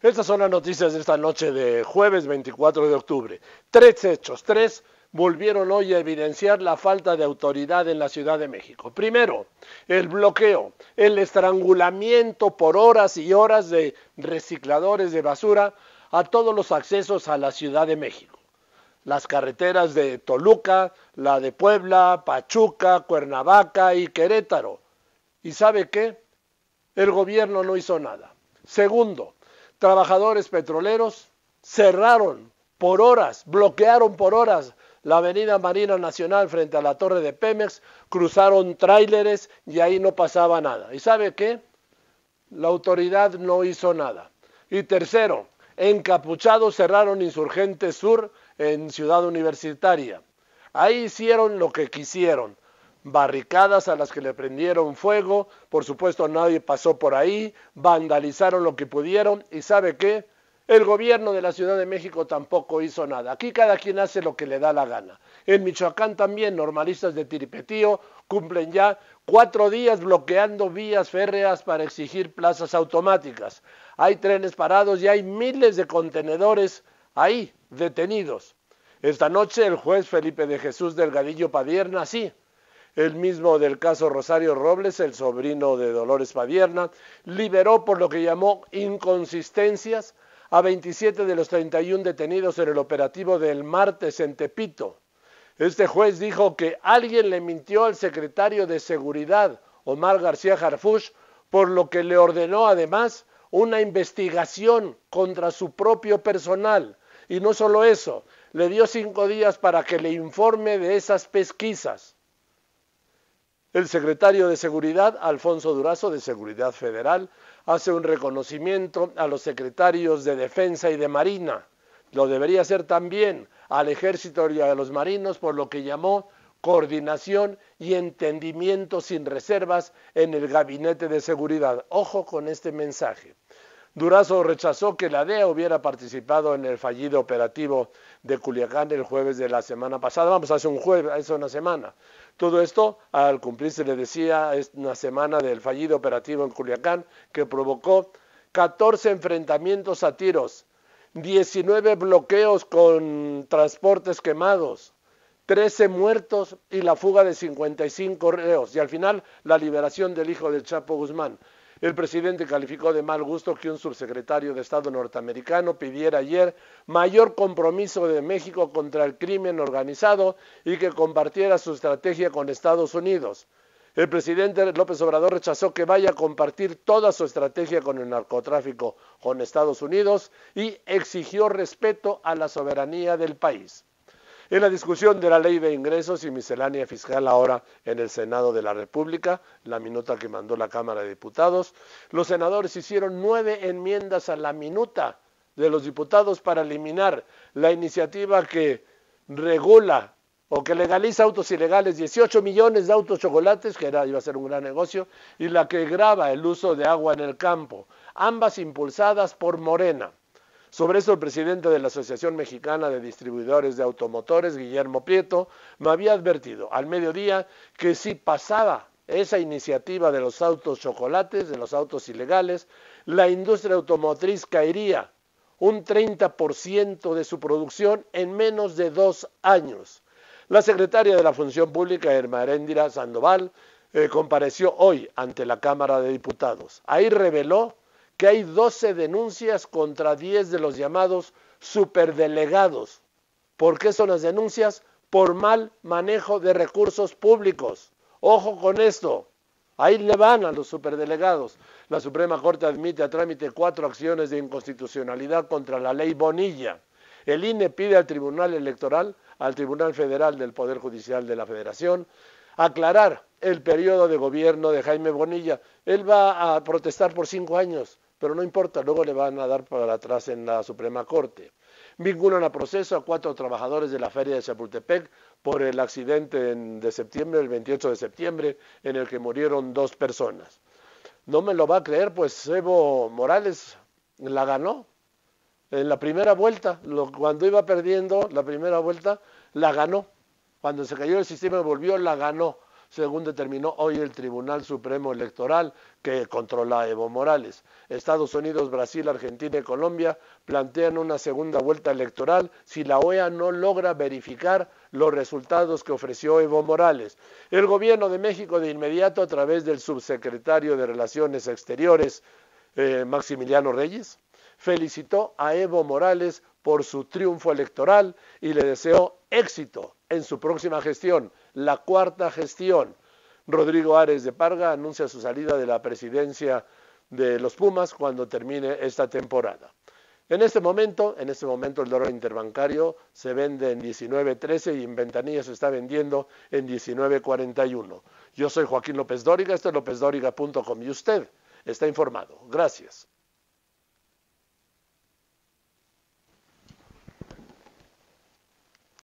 Estas son las noticias de esta noche de jueves 24 de octubre. Tres hechos, tres volvieron hoy a evidenciar la falta de autoridad en la Ciudad de México. Primero, el bloqueo, el estrangulamiento por horas y horas de recicladores de basura a todos los accesos a la Ciudad de México. Las carreteras de Toluca, la de Puebla, Pachuca, Cuernavaca y Querétaro. ¿Y sabe qué? El gobierno no hizo nada. Segundo, trabajadores petroleros cerraron por horas, bloquearon por horas la avenida Marina Nacional frente a la torre de Pemex, cruzaron tráileres y ahí no pasaba nada. ¿Y sabe qué? La autoridad no hizo nada. Y tercero, encapuchados cerraron insurgentes Sur en Ciudad Universitaria. Ahí hicieron lo que quisieron barricadas a las que le prendieron fuego, por supuesto nadie pasó por ahí, vandalizaron lo que pudieron y sabe qué, el gobierno de la Ciudad de México tampoco hizo nada. Aquí cada quien hace lo que le da la gana. En Michoacán también normalistas de Tiripetío cumplen ya cuatro días bloqueando vías férreas para exigir plazas automáticas. Hay trenes parados y hay miles de contenedores ahí detenidos. Esta noche el juez Felipe de Jesús Delgadillo Padierna sí el mismo del caso Rosario Robles, el sobrino de Dolores Padierna, liberó por lo que llamó inconsistencias a 27 de los 31 detenidos en el operativo del martes en Tepito. Este juez dijo que alguien le mintió al secretario de Seguridad, Omar García Jarfush, por lo que le ordenó además una investigación contra su propio personal. Y no solo eso, le dio cinco días para que le informe de esas pesquisas. El secretario de Seguridad, Alfonso Durazo, de Seguridad Federal, hace un reconocimiento a los secretarios de Defensa y de Marina. Lo debería hacer también al ejército y a los marinos por lo que llamó coordinación y entendimiento sin reservas en el gabinete de seguridad. Ojo con este mensaje. Durazo rechazó que la DEA hubiera participado en el fallido operativo de Culiacán el jueves de la semana pasada. Vamos, hace un jueves, hace una semana. Todo esto, al cumplirse, le decía, es una semana del fallido operativo en Culiacán que provocó 14 enfrentamientos a tiros, 19 bloqueos con transportes quemados, 13 muertos y la fuga de 55 reos. Y al final, la liberación del hijo del Chapo Guzmán. El presidente calificó de mal gusto que un subsecretario de Estado norteamericano pidiera ayer mayor compromiso de México contra el crimen organizado y que compartiera su estrategia con Estados Unidos. El presidente López Obrador rechazó que vaya a compartir toda su estrategia con el narcotráfico con Estados Unidos y exigió respeto a la soberanía del país. En la discusión de la ley de ingresos y miscelánea fiscal ahora en el Senado de la República, la minuta que mandó la Cámara de Diputados, los senadores hicieron nueve enmiendas a la minuta de los diputados para eliminar la iniciativa que regula o que legaliza autos ilegales, 18 millones de autos chocolates, que era, iba a ser un gran negocio, y la que graba el uso de agua en el campo, ambas impulsadas por Morena. Sobre eso el presidente de la Asociación Mexicana de Distribuidores de Automotores, Guillermo Prieto, me había advertido al mediodía que si pasaba esa iniciativa de los autos chocolates, de los autos ilegales, la industria automotriz caería un 30% de su producción en menos de dos años. La secretaria de la Función Pública, Eréndira Sandoval, eh, compareció hoy ante la Cámara de Diputados. Ahí reveló que hay 12 denuncias contra 10 de los llamados superdelegados. ¿Por qué son las denuncias? Por mal manejo de recursos públicos. Ojo con esto. Ahí le van a los superdelegados. La Suprema Corte admite a trámite cuatro acciones de inconstitucionalidad contra la ley Bonilla. El INE pide al Tribunal Electoral, al Tribunal Federal del Poder Judicial de la Federación, aclarar el periodo de gobierno de Jaime Bonilla. Él va a protestar por cinco años pero no importa, luego le van a dar para atrás en la Suprema Corte. Vinculan a proceso a cuatro trabajadores de la feria de Chapultepec por el accidente de septiembre, el 28 de septiembre, en el que murieron dos personas. No me lo va a creer, pues Evo Morales la ganó. En la primera vuelta, cuando iba perdiendo la primera vuelta, la ganó. Cuando se cayó el sistema y volvió, la ganó según determinó hoy el Tribunal Supremo Electoral que controla a Evo Morales. Estados Unidos, Brasil, Argentina y Colombia plantean una segunda vuelta electoral si la OEA no logra verificar los resultados que ofreció Evo Morales. El gobierno de México de inmediato a través del subsecretario de Relaciones Exteriores, eh, Maximiliano Reyes, felicitó a Evo Morales por su triunfo electoral y le deseó éxito en su próxima gestión la cuarta gestión. Rodrigo Ares de Parga anuncia su salida de la presidencia de los Pumas cuando termine esta temporada. En este momento, en este momento el dólar interbancario se vende en 19.13 y en ventanilla se está vendiendo en 19.41. Yo soy Joaquín López Dóriga, esto es lópezdóriga.com y usted está informado. Gracias.